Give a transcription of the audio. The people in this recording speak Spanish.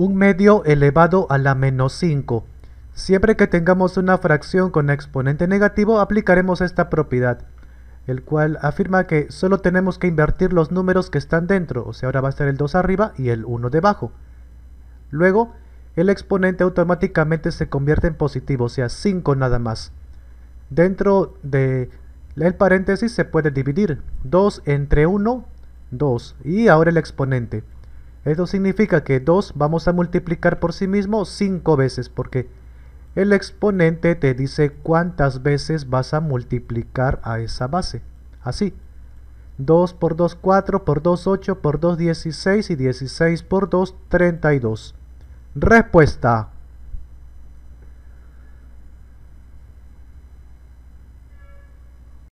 un medio elevado a la menos 5. Siempre que tengamos una fracción con exponente negativo, aplicaremos esta propiedad, el cual afirma que solo tenemos que invertir los números que están dentro, o sea, ahora va a estar el 2 arriba y el 1 debajo. Luego, el exponente automáticamente se convierte en positivo, o sea, 5 nada más. Dentro del paréntesis se puede dividir 2 entre 1, 2, y ahora el exponente. Esto significa que 2 vamos a multiplicar por sí mismo 5 veces, porque el exponente te dice cuántas veces vas a multiplicar a esa base. Así. 2 por 2, 4, por 2, 8, por 2, 16 y 16 por 2, 32. Respuesta.